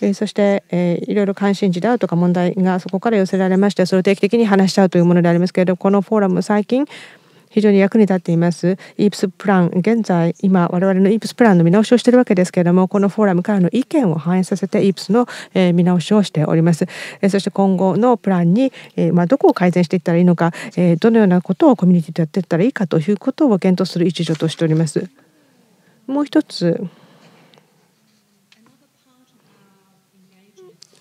えそして、えー、いろいろ関心事であるとか問題がそこから寄せられましてそれを定期的に話し合うというものでありますけれどこのフォーラム最近非常に役に立っています。イープスプラン、現在、今、我々のイープスプランの見直しをしているわけですけれども、このフォーラムからの意見を反映させて、イープスの見直しをしております。そして今後のプランに、まどこを改善していったらいいのか、どのようなことをコミュニティでやっていったらいいかということを検討する一助としております。もう一つ。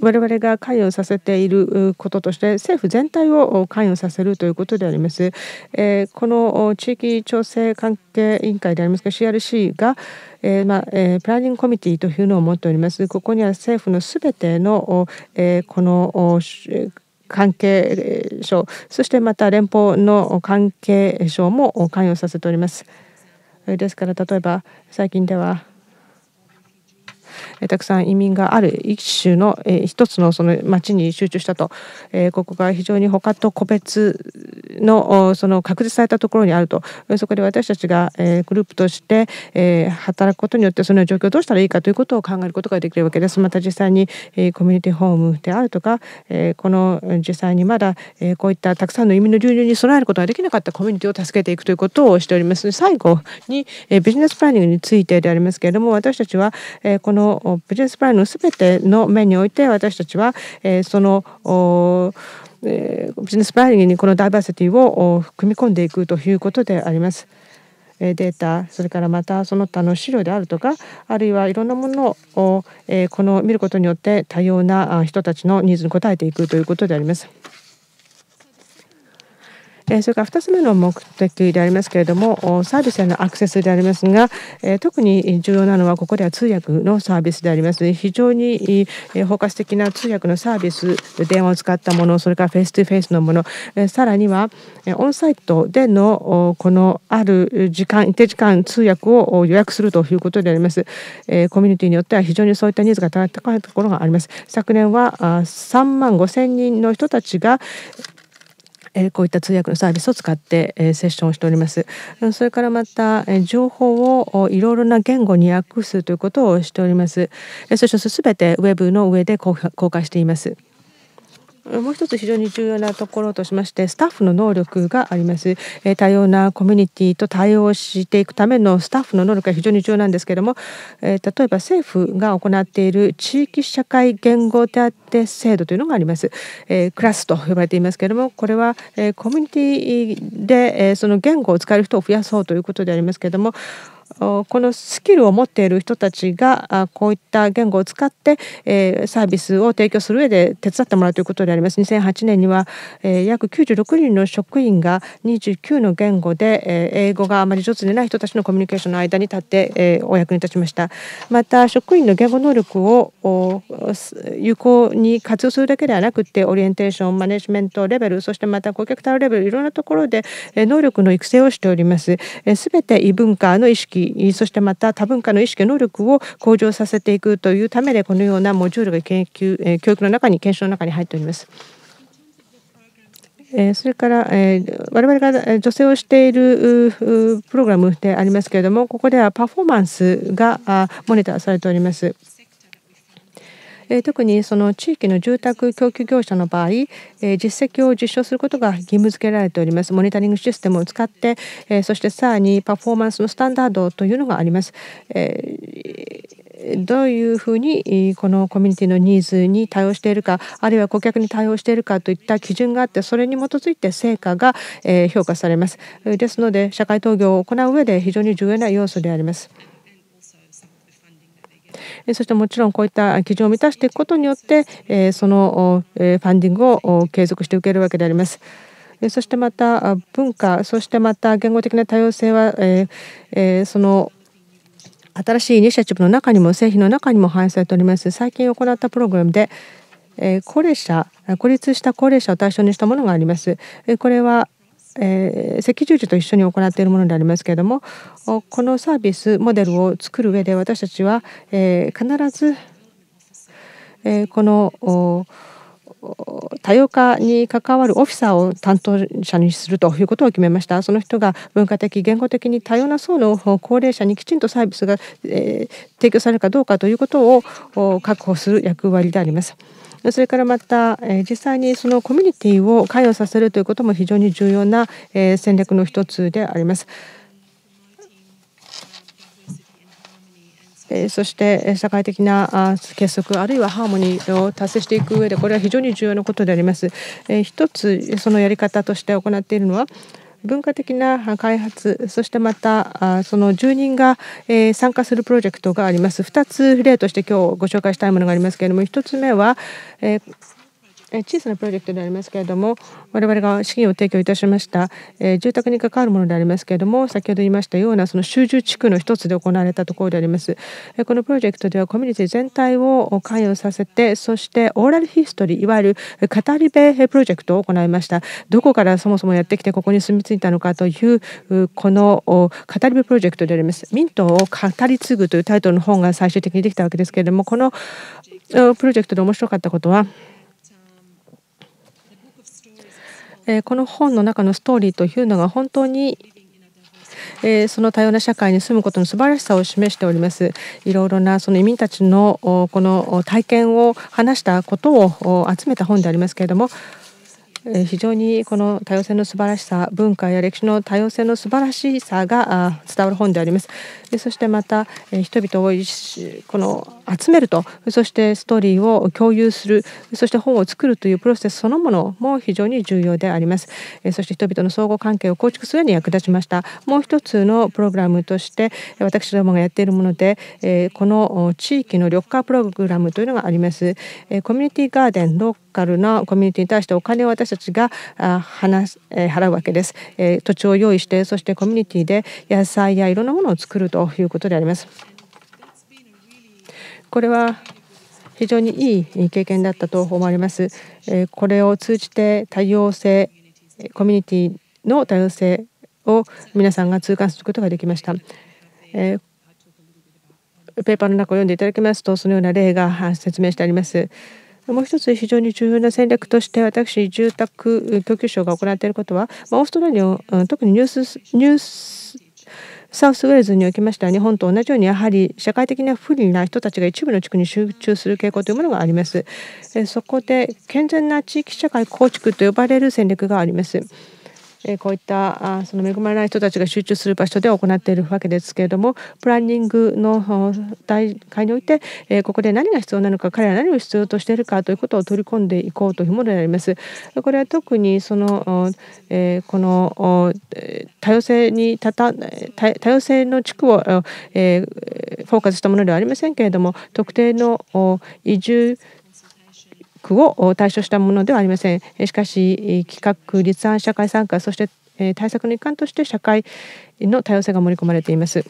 我々が関与させていることとして政府全体を関与させるということであります。えこの地域調整関係委員会でありますが CRC が、えまえプランニングコミティというのを持っております。ここには政府のすべての、えこの関係省そしてまた連邦の関係省も関与させております。ですから例えば最近ではえたくさん移民がある一種のえ一つのその町に集中したとえここが非常に他と個別のその確立されたところにあるとそこで私たちがえグループとしてえ働くことによってその状況をどうしたらいいかということを考えることができるわけです。また実際にえコミュニティホームであるとかえこの実際にまだえこういったたくさんの移民の流入に備えることができなかったコミュニティを助けていくということをしております。最後にえビジネスプランニングについてでありますけれども私たちはこののビジネスプランの全ての面において私たちはそのビジネスプランニングにこのダイバーシティを組み込んでいくということであります。データそれからまたその他の資料であるとかあるいはいろんなものをこの見ることによって多様な人たちのニーズに応えていくということであります。それから2つ目の目的でありますけれどもサービスへのアクセスでありますが特に重要なのはここでは通訳のサービスであります非常に包括的な通訳のサービス電話を使ったものそれからフェイス2フェイスのものさらにはオンサイトでのこのある時間一定時間通訳を予約するということでありますコミュニティによっては非常にそういったニーズが高いところがあります昨年は3万5千人の人たちがえこういった通訳のサービスを使って、えセッションをしておりますそれからまた、え情報をいろいろな言語に訳すということをしておりますえそして全てウェブの上で公開していますもう一つ非常に重要なところとしましてスタッフの能力があります多様なコミュニティと対応していくためのスタッフの能力が非常に重要なんですけれども例えば政府が行っている地域社会言語手当制度というのがありますクラスと呼ばれていますけれどもこれはコミュニティでその言語を使える人を増やそうということでありますけれどもこのスキルを持っている人たちがこういった言語を使ってサービスを提供する上で手伝ってもらうということであります2008年には約96人の職員が29の言語で英語があまり上手でない人たちのコミュニケーションの間に立ってお役に立ちましたまた職員の言語能力を有効に活用するだけではなくてオリエンテーションマネジメントレベルそしてまた顧客対応レベルいろんなところで能力の育成をしておりますすべて異文化の意識識そしてまた多文化の意識能力を向上させていくというためでこのようなモジュールが研究教育の中に研修の中に入っております。それから我々が助成をしているプログラムでありますけれどもここではパフォーマンスがモニターされております。特にその地域の住宅供給業者の場合実績を実証することが義務付けられておりますモニタリングシステムを使ってそしてさらにパフォーマンスのスタンダードというのがあります。どういうふうにこのコミュニティのニーズに対応しているかあるいは顧客に対応しているかといった基準があってそれに基づいて成果が評価されますですので社会投業を行う上で非常に重要な要素であります。そしてもちろんこういった基準を満たしていくことによってそのファンディングを継続して受けるわけであります。そしてまた文化そしてまた言語的な多様性はその新しいイニシアチブの中にも製品の中にも反映されております最近行ったプログラムで高齢者孤立した高齢者を対象にしたものがありますこれはえー、赤十字と一緒に行っているものでありますけれどもこのサービスモデルを作る上で私たちは、え必ず、えこの多様化に関わるオフィサーを担当者にするということを決めましたその人が文化的言語的に多様な層の高齢者にきちんとサービスが、え提供されるかどうかということを確保する役割であります。それからまたえ実際にそのコミュニティを関与させるということも非常に重要なえ戦略の一つであります。そして社会的な結束あるいはハーモニーを達成していく上でこれは非常に重要なことであります。一つそのやり方として行っているのは文化的な開発そしてまたその住人が参加するプロジェクトがあります2つ例として今日ご紹介したいものがありますけれども1つ目は小さなプロジェクトでありますけれども我々が資金を提供いたしました住宅に関わるものでありますけれども先ほど言いましたようなその集中地区の一つで行われたところでありますこのプロジェクトではコミュニティ全体を関与させてそしてオーラルヒストリーいわゆる語り部プロジェクトを行いましたどこからそもそもやってきてここに住み着いたのかというこの語り部プロジェクトでありますミントを語り継ぐというタイトルの本が最終的にできたわけですけれどもこのプロジェクトで面白かったことはこの本の中のストーリーというのが本当にその多様な社会に住むことの素晴らしさを示しておりますいろいろなその移民たちのこの体験を話したことを集めた本でありますけれども非常にこの多様性の素晴らしさ文化や歴史の多様性の素晴らしさが伝わる本でありますでそしてまた人々をこの集めるとそしてストーリーを共有するそして本を作るというプロセスそのものも非常に重要でありますそして人々の相互関係を構築するに役立ちましたもう一つのプログラムとして私どもがやっているものでこの地域の緑化プログラムというのがありますコミュニティガーデンローカルなコミュニティに対してお金を渡してたちが話払うわけです。土地を用意してそしてコミュニティで野菜やいろんなものを作るということであります。これは非常にいい経験だったと思われます。これを通じて多様性コミュニティの多様性を皆さんが痛感することができました。ペーパーの中を読んでいただきますとそのような例が説明してあります。もう一つ非常に重要な戦略として私住宅供給省が行っていることはオーストラリア特にニュースニュースサウスウェールズにおきましては日本と同じようにやはり社会的な不利な人たちが一部の地区に集中する傾向というものがありますそこで健全な地域社会構築と呼ばれる戦略がありますこういったその恵まれない人たちが集中する場所で行っているわけですけれどもプランニングの大会においてここで何が必要なのか彼らは何を必要としているかということを取り込んでいこうというものであります。これは特にそのこの多様性にたた多様性の地区をフォーカスしたものではありませんけれども特定の移住クを対象したものではありませんしかし企画立案社会参加そして対策の一環として社会の多様性が盛り込まれています